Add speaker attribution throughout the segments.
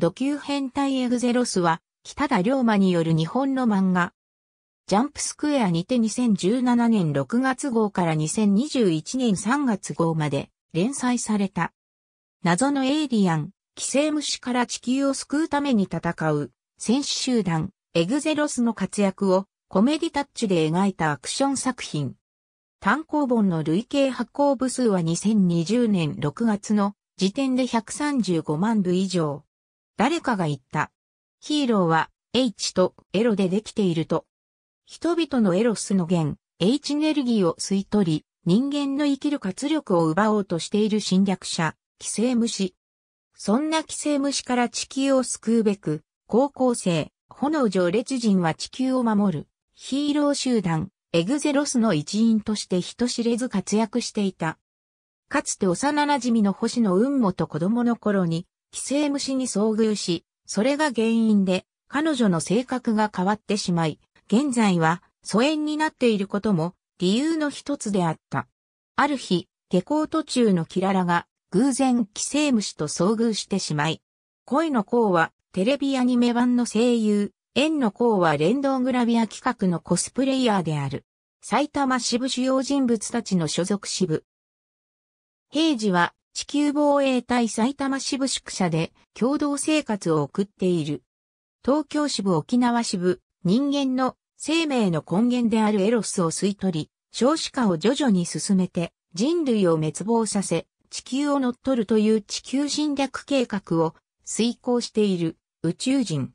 Speaker 1: ド球変態エグゼロスは、北田龍馬による日本の漫画。ジャンプスクエアにて2017年6月号から2021年3月号まで連載された。謎のエイリアン、寄生虫から地球を救うために戦う、戦士集団、エグゼロスの活躍をコメディタッチで描いたアクション作品。単行本の累計発行部数は2020年6月の時点で135万部以上。誰かが言った。ヒーローは H とエロでできていると。人々のエロスの源、H エネルギーを吸い取り、人間の生きる活力を奪おうとしている侵略者、寄生虫。そんな寄生虫から地球を救うべく、高校生、炎上列人は地球を守る、ヒーロー集団、エグゼロスの一員として人知れず活躍していた。かつて幼馴染の星の雲母と子供の頃に、寄生虫に遭遇し、それが原因で彼女の性格が変わってしまい、現在は疎遠になっていることも理由の一つであった。ある日、下校途中のキララが偶然寄生虫と遭遇してしまい、恋の子はテレビアニメ版の声優、縁の子は連動グラビア企画のコスプレイヤーである。埼玉支部主要人物たちの所属支部。平時は地球防衛隊埼玉支部宿舎で共同生活を送っている。東京支部沖縄支部、人間の生命の根源であるエロスを吸い取り、少子化を徐々に進めて人類を滅亡させ、地球を乗っ取るという地球侵略計画を遂行している宇宙人。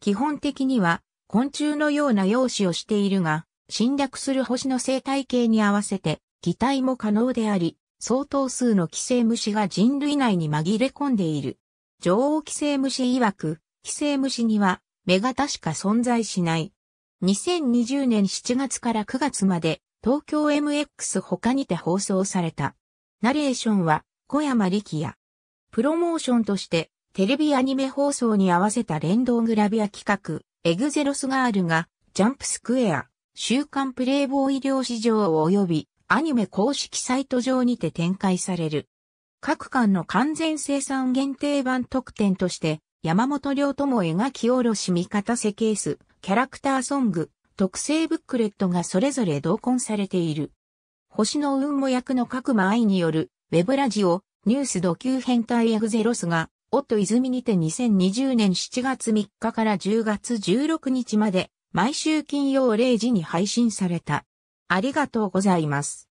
Speaker 1: 基本的には昆虫のような容姿をしているが、侵略する星の生態系に合わせて擬態も可能であり、相当数の寄生虫が人類内に紛れ込んでいる。女王寄生虫曰く、寄生虫には目が確か存在しない。2020年7月から9月まで東京 MX 他にて放送された。ナレーションは小山力也。プロモーションとしてテレビアニメ放送に合わせた連動グラビア企画エグゼロスガールがジャンプスクエア週刊プレイボーイ漁史場及びアニメ公式サイト上にて展開される。各巻の完全生産限定版特典として、山本良とも描き下ろし味方せケース、キャラクターソング、特製ブックレットがそれぞれ同梱されている。星の運も役の各間愛による、ウェブラジオ、ニュースド級変態エグゼロスが、オット泉にて2020年7月3日から10月16日まで、毎週金曜0時に配信された。ありがとうございます。